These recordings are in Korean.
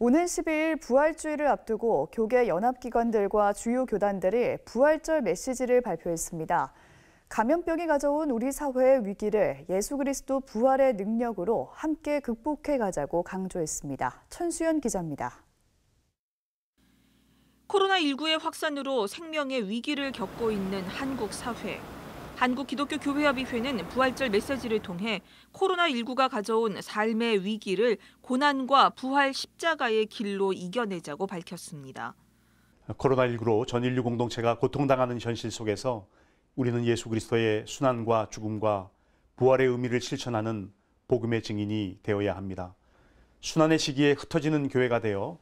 오는 10일 부활주의를 앞두고 교계 연합기관들과 주요 교단들이 부활절 메시지를 발표했습니다. 감염병이 가져온 우리 사회의 위기를 예수 그리스도 부활의 능력으로 함께 극복해 가자고 강조했습니다. 천수연 기자입니다. 코로나19의 확산으로 생명의 위기를 겪고 있는 한국 사회. 한국기독교교회협의회는 부활절 메시지를 통해 코로나19가 가져온 삶의 위기를 고난과 부활 십자가의 길로 이겨내자고 밝혔습니다. 코로나19로 전 인류 공동체가 고통당하는 현실 속에서 우리는 예수 그리스도의 순환과 죽음과 부활의 의미를 실천하는 복음의 증인이 되어야 합니다. 순환의 시기에 흩어지는 교회가 되어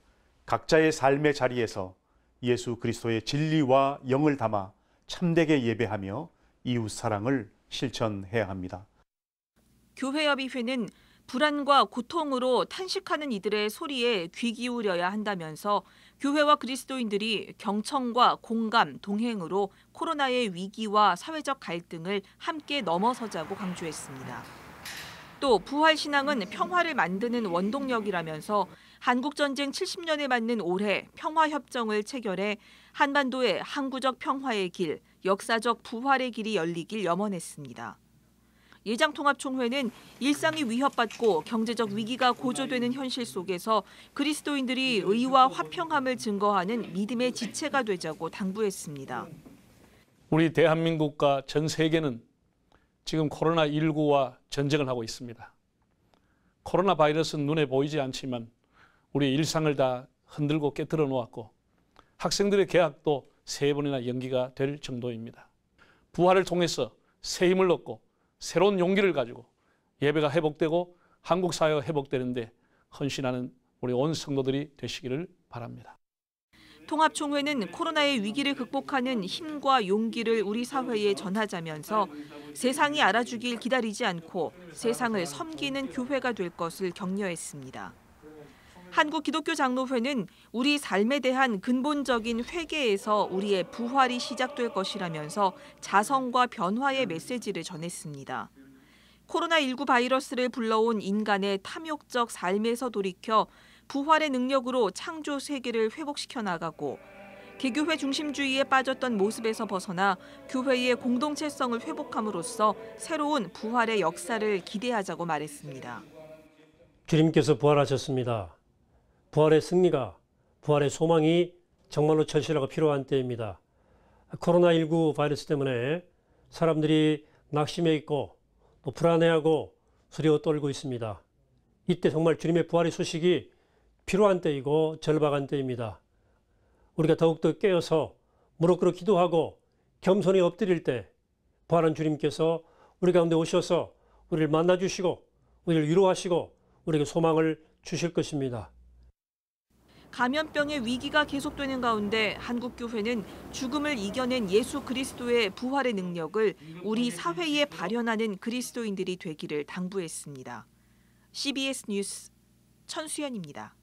각자의 삶의 자리에서 예수 그리스도의 진리와 영을 담아 참되게 예배하며 이웃 사랑을 실천해야 합니다. 교회협의회는 불안과 고통으로 탄식하는 이들의 소리에 귀 기울여야 한다면서 교회와 그리스도인들이 경청과 공감, 동행으로 코로나의 위기와 사회적 갈등을 함께 넘어서자고 강조했습니다. 또 부활신앙은 평화를 만드는 원동력이라면서 한국전쟁 70년에 맞는 올해 평화협정을 체결해 한반도의 항구적 평화의 길, 역사적 부활의 길이 열리길 염원했습니다. 예장통합총회는 일상이 위협받고 경제적 위기가 고조되는 현실 속에서 그리스도인들이 의와 화평함을 증거하는 믿음의 지체가 되자고 당부했습니다. 우리 대한민국과 전 세계는 지금 코로나19와 전쟁을 하고 있습니다. 코로나 바이러스는 눈에 보이지 않지만 우리 일상을 다 흔들고 깨뜨려 놓았고 학생들의 계약도 세 번이나 연기가 될 정도입니다. 부활을 통해서 새 힘을 얻고 새로운 용기를 가지고 예배가 회복되고 한국 사회가 회복되는데 헌신하는 우리 온 성도들이 되시기를 바랍니다. 통합총회는 코로나의 위기를 극복하는 힘과 용기를 우리 사회에 전하자면서 세상이 알아주길 기다리지 않고 세상을 섬기는 교회가 될 것을 격려했습니다. 한국 기독교 장로회는 우리 삶에 대한 근본적인 회개에서 우리의 부활이 시작될 것이라면서 자성과 변화의 메시지를 전했습니다. 코로나19 바이러스를 불러온 인간의 탐욕적 삶에서 돌이켜 부활의 능력으로 창조 세계를 회복시켜 나가고 개교회 중심주의에 빠졌던 모습에서 벗어나 교회의 공동체성을 회복함으로써 새로운 부활의 역사를 기대하자고 말했습니다. 주님께서 부활하셨습니다. 부활의 승리가 부활의 소망이 정말로 절실하고 필요한 때입니다. 코로나19 바이러스 때문에 사람들이 낙심해 있고 또 불안해하고 두려워 떨고 있습니다. 이때 정말 주님의 부활의 소식이 필요한 때이고 절박한 때입니다. 우리가 더욱더 깨어서 무릎 꿇어 기도하고 겸손히 엎드릴 때 부활한 주님께서 우리 가운데 오셔서 우리를 만나 주시고 우리를 위로하시고 우리에게 소망을 주실 것입니다. 감염병의 위기가 계속되는 가운데 한국교회는 죽음을 이겨낸 예수 그리스도의 부활의 능력을 우리 사회에 발현하는 그리스도인들이 되기를 당부했습니다. CBS 뉴스 천수연입니다.